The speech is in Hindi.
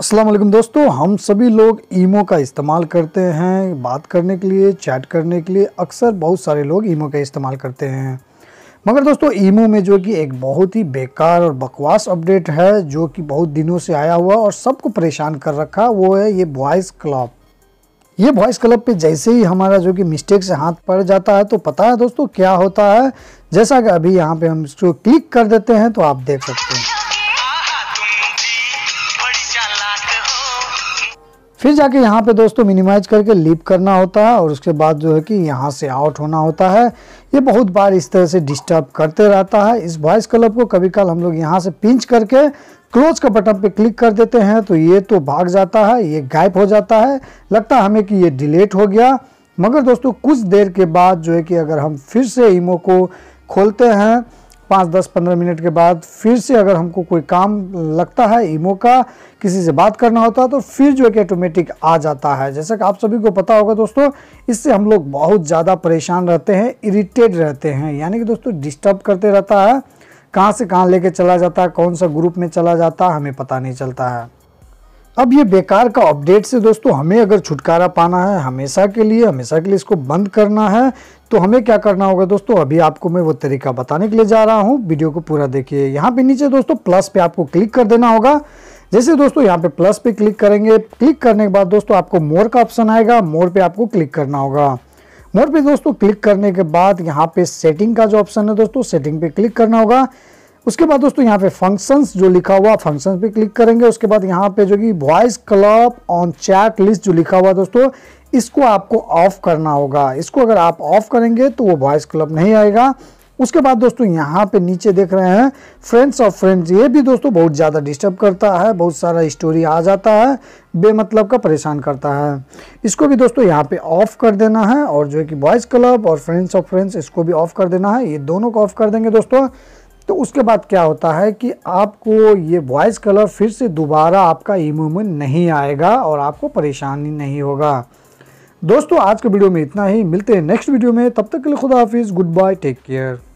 असलम दोस्तों हम सभी लोग ईमो का इस्तेमाल करते हैं बात करने के लिए चैट करने के लिए अक्सर बहुत सारे लोग ईमो का इस्तेमाल करते हैं मगर दोस्तों ईमो में जो कि एक बहुत ही बेकार और बकवास अपडेट है जो कि बहुत दिनों से आया हुआ और सबको परेशान कर रखा वो है ये वॉइस क्लब ये वॉइस क्लब पे जैसे ही हमारा जो कि मिस्टेक से हाथ पड़ जाता है तो पता है दोस्तों क्या होता है जैसा कि अभी यहाँ पे हम इसको क्लिक कर देते हैं तो आप देख सकते हैं फिर जाके यहाँ पे दोस्तों मिनिमाइज करके लीप करना होता है और उसके बाद जो है कि यहाँ से आउट होना होता है ये बहुत बार इस तरह से डिस्टर्ब करते रहता है इस वॉइस क्लब को कभी कल हम लोग यहाँ से पिंच करके क्लोज का बटन पे क्लिक कर देते हैं तो ये तो भाग जाता है ये गायब हो जाता है लगता है हमें कि ये डिलेट हो गया मगर दोस्तों कुछ देर के बाद जो है कि अगर हम फिर से इमो को खोलते हैं पाँच दस पंद्रह मिनट के बाद फिर से अगर हमको कोई काम लगता है ईमो का किसी से बात करना होता है तो फिर जो है कि ऑटोमेटिक आ जाता है जैसा कि आप सभी को पता होगा दोस्तों इससे हम लोग बहुत ज़्यादा परेशान रहते हैं इरीटेड रहते हैं यानी कि दोस्तों डिस्टर्ब करते रहता है कहाँ से कहाँ लेके चला जाता है कौन सा ग्रुप में चला जाता है हमें पता नहीं चलता है अब ये बेकार का अपडेट से दोस्तों हमें अगर छुटकारा पाना है हमेशा के लिए हमेशा के लिए इसको बंद करना है तो हमें क्या करना होगा दोस्तों अभी आपको मैं वो तरीका बताने के लिए जा रहा हूँ वीडियो को पूरा देखिए यहाँ पे नीचे दोस्तों प्लस पे आपको क्लिक कर देना होगा जैसे दोस्तों यहाँ पे प्लस पे क्लिक करेंगे क्लिक करने के बाद दोस्तों आपको मोर का ऑप्शन आएगा मोर पे आपको क्लिक करना होगा मोर पे दोस्तों क्लिक करने के बाद यहाँ पे सेटिंग का जो ऑप्शन है दोस्तों सेटिंग पे क्लिक करना होगा उसके बाद दोस्तों यहाँ पे फंक्शंस जो लिखा हुआ फंक्शंस पे क्लिक करेंगे उसके बाद यहाँ पे जो कि voice club on chat list जो लिखा हुआ दोस्तों इसको आपको ऑफ करना होगा इसको अगर आप ऑफ करेंगे तो वो वॉइस क्लब नहीं आएगा उसके बाद दोस्तों यहाँ पे नीचे देख रहे हैं फ्रेंड्स ऑफ फ्रेंड्स ये भी दोस्तों बहुत ज़्यादा डिस्टर्ब करता है बहुत सारा स्टोरी आ जाता है बेमतलब का परेशान करता है इसको भी दोस्तों यहाँ पे ऑफ कर देना है और जो है कि बॉयज़ क्लब और फ्रेंड्स ऑफ फ्रेंड्स इसको भी ऑफ कर देना है ये दोनों को ऑफ कर देंगे दोस्तों तो उसके बाद क्या होता है कि आपको ये वॉइस कलर फिर से दोबारा आपका ईमो में नहीं आएगा और आपको परेशानी नहीं होगा दोस्तों आज के वीडियो में इतना ही मिलते हैं नेक्स्ट वीडियो में तब तक के लिए खुदा हाफिज़ गुड बाय टेक केयर